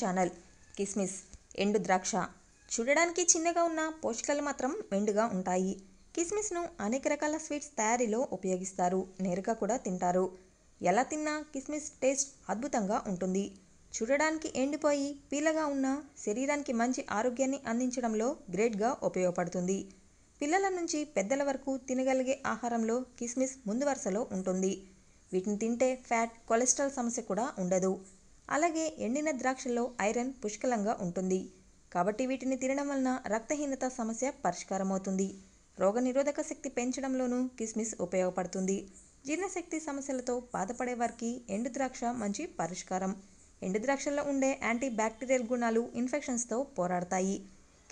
channel కిస్మిస్ ఎండు ద్రాక్ష చూడడానికి చిన్నగా ఉన్న పోషకాలు మాత్రం మెండుగా ఉంటాయి కిస్మిస్ను అనేక రకాల స్వీట్స్ తయారీలో ఉపయోగిస్తారు నేరుగా కూడా తింటారు ఎలా తిన్నా కిస్మిస్ టేస్ట్ అద్భుతంగా ఉంటుంది చూడడానికి ఎండిపోయి పీలగా ఉన్న శరీరానికి మంచి ఆరోగ్యాన్ని అందించడంలో గ్రేట్గా ఉపయోగపడుతుంది పిల్లల నుంచి పెద్దల వరకు తినగలిగే ఆహారంలో కిస్మిస్ ముందు వరుసలో ఉంటుంది వీటిని తింటే ఫ్యాట్ కొలెస్ట్రాల్ సమస్య కూడా ఉండదు అలాగే ఎండిన ద్రాక్షల్లో ఐరన్ పుష్కలంగా ఉంటుంది కాబట్టి వీటిని తినడం వలన రక్తహీనత సమస్య పరిష్కారం అవుతుంది రోగనిరోధక శక్తి పెంచడంలోనూ కిస్మిస్ ఉపయోగపడుతుంది జీర్ణశక్తి సమస్యలతో బాధపడే వారికి ఎండు ద్రాక్ష మంచి పరిష్కారం ఎండు ద్రాక్షల్లో ఉండే యాంటీ బ్యాక్టీరియల్ గుణాలు ఇన్ఫెక్షన్స్తో పోరాడతాయి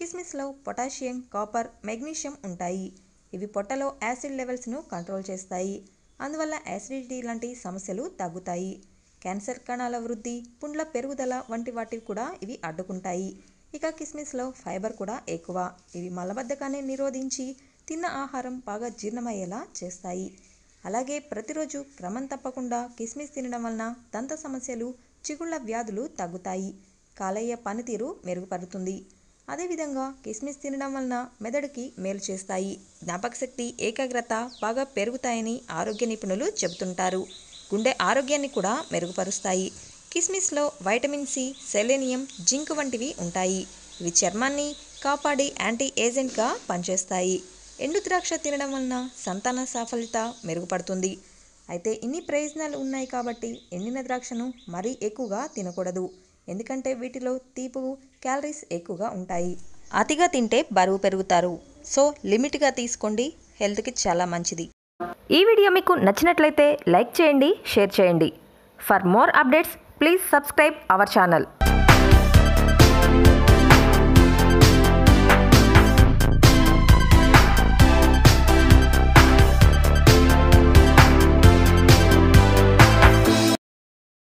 కిస్మిస్లో పొటాషియం కాపర్ మెగ్నీషియం ఉంటాయి ఇవి పొట్టలో యాసిడ్ లెవెల్స్ను కంట్రోల్ చేస్తాయి అందువల్ల యాసిడిటీ లాంటి సమస్యలు తగ్గుతాయి క్యాన్సర్ కణాల వృద్ధి పుండ్ల పెరుగుదల వంటి వాటివి కూడా ఇవి అడ్డుకుంటాయి ఇక కిస్మిస్లో ఫైబర్ కూడా ఎక్కువ ఇవి మలబద్ధకాన్ని నిరోధించి తిన్న ఆహారం బాగా జీర్ణమయ్యేలా చేస్తాయి అలాగే ప్రతిరోజు క్రమం తప్పకుండా కిస్మిస్ తినడం వలన దంత సమస్యలు చిగుళ్ళ వ్యాధులు తగ్గుతాయి కాలయ్య పనితీరు మెరుగుపడుతుంది అదేవిధంగా కిస్మిస్ తినడం వలన మెదడుకి మేలు చేస్తాయి జ్ఞాపక శక్తి ఏకాగ్రత బాగా పెరుగుతాయని ఆరోగ్య నిపుణులు చెబుతుంటారు గుండె ఆరోగ్యాన్ని కూడా మెరుగుపరుస్తాయి కిస్మిస్లో వైటమిన్ సి సెలెనియం జింక్ వంటివి ఉంటాయి ఇవి చర్మాన్ని కాపాడి యాంటీ ఏజెంట్గా పనిచేస్తాయి ఎండు ద్రాక్ష తినడం వలన సంతాన సాఫల్యత మెరుగుపడుతుంది అయితే ఇన్ని ప్రయోజనాలు ఉన్నాయి కాబట్టి ఎండిన ద్రాక్షను మరీ ఎక్కువగా తినకూడదు ఎందుకంటే వీటిలో తీపు క్యాలరీస్ ఎక్కువగా ఉంటాయి అతిగా తింటే బరువు పెరుగుతారు సో లిమిట్గా తీసుకోండి హెల్త్కి చాలా మంచిది ఈ వీడియో మీకు నచ్చినట్లయితే లైక్ చేయండి షేర్ చేయండి for more updates please subscribe our channel